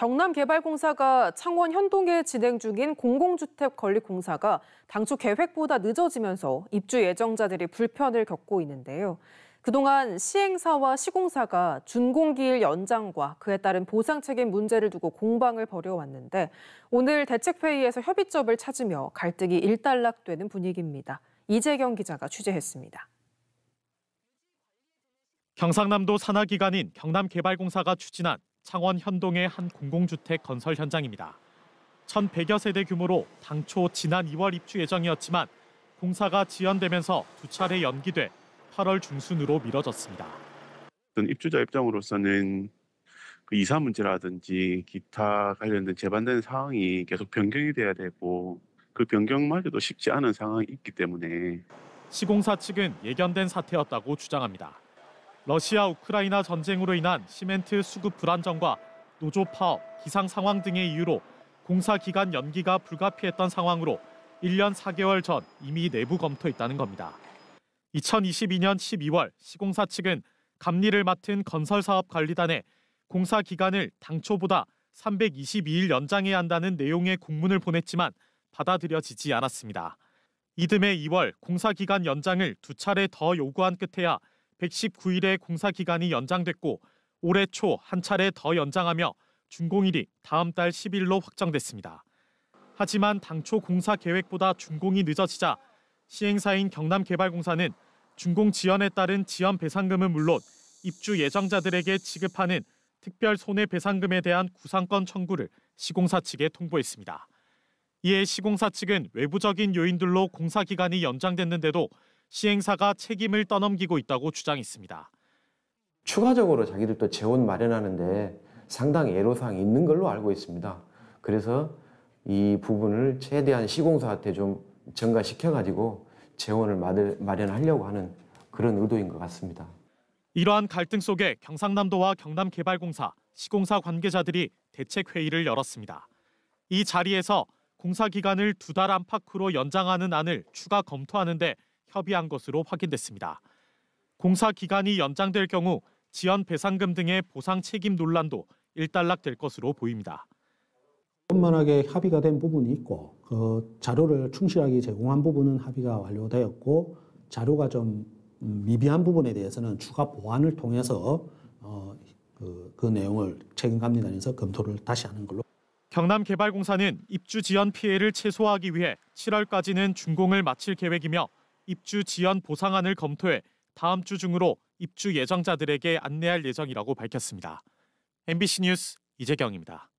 경남개발공사가 창원 현동에 진행 중인 공공주택 건립 공사가 당초 계획보다 늦어지면서 입주 예정자들이 불편을 겪고 있는데요. 그동안 시행사와 시공사가 준공기일 연장과 그에 따른 보상 책임 문제를 두고 공방을 벌여왔는데 오늘 대책회의에서 협의점을 찾으며 갈등이 일단락되는 분위기입니다. 이재경 기자가 취재했습니다. 경상남도 산하기관인 경남개발공사가 추진한 창원 현동의 한 공공주택 건설 현장입니다. 1,100여 세대 규모로 당초 지난 2월 입주 예정이었지만 공사가 지연되면서 두 차례 연기돼 8월 중순으로 미뤄졌습니다. 어떤 입주자 입장으로서는 그 이사 문제라든지 기타 관련된 재반된 사항이 계속 변경이 돼야 되고 그 변경마저도 쉽지 않은 상황이 있기 때문에 시공사 측은 예견된 사태였다고 주장합니다. 러시아 우크라이나 전쟁으로 인한 시멘트 수급 불안정과 노조 파업, 기상 상황 등의 이유로 공사 기간 연기가 불가피했던 상황으로 1년 4개월 전 이미 내부 검토했다는 겁니다. 2022년 12월 시공사 측은 감리를 맡은 건설사업관리단에 공사 기간을 당초보다 322일 연장해야 한다는 내용의 공문을 보냈지만 받아들여지지 않았습니다. 이듬해 2월 공사 기간 연장을 두 차례 더 요구한 끝에야 119일의 공사 기간이 연장됐고 올해 초 한 차례 더 연장하며 준공일이 다음 달 10일로 확정됐습니다. 하지만 당초 공사 계획보다 준공이 늦어지자 시행사인 경남개발공사는 준공 지연에 따른 지연 배상금은 물론 입주 예정자들에게 지급하는 특별 손해배상금에 대한 구상권 청구를 시공사 측에 통보했습니다. 이에 시공사 측은 외부적인 요인들로 공사 기간이 연장됐는데도 시행사가 책임을 떠넘기고 있다고 주장했습니다. 추가적으로 자기들도 재원 마련하는데 상당히 애로사항이 있는 걸로 알고 있습니다. 그래서 이 부분을 최대한 시공사한테 좀 전가시켜가지고 재원을 마련하려고 하는 그런 의도인 것 같습니다. 이러한 갈등 속에 경상남도와 경남개발공사, 시공사 관계자들이 대책회의를 열었습니다. 이 자리에서 공사 기간을 두 달 안팎으로 연장하는 안을 추가 검토하는데 협의한 것으로 확인됐습니다. 공사 기간이 연장될 경우 지연 배상금 등의 보상 책임 논란도 일단락될 것으로 보입니다. 원만하게 합의가 된 부분이 있고 그 자료를 충실하게 제공한 부분은 합의가 완료되었고 자료가 좀 음, 미비한 부분에 대해서는 추가 보완을 통해서 어, 그, 그 내용을 책임감리단에서 검토를 다시 하는 걸로. 경남개발공사는 입주 지연 피해를 최소화하기 위해 7월까지는 준공을 마칠 계획이며 입주 지연 보상안을 검토해 다음 주 중으로 입주 예정자들에게 안내할 예정이라고 밝혔습니다. MBC 뉴스 이재경입니다.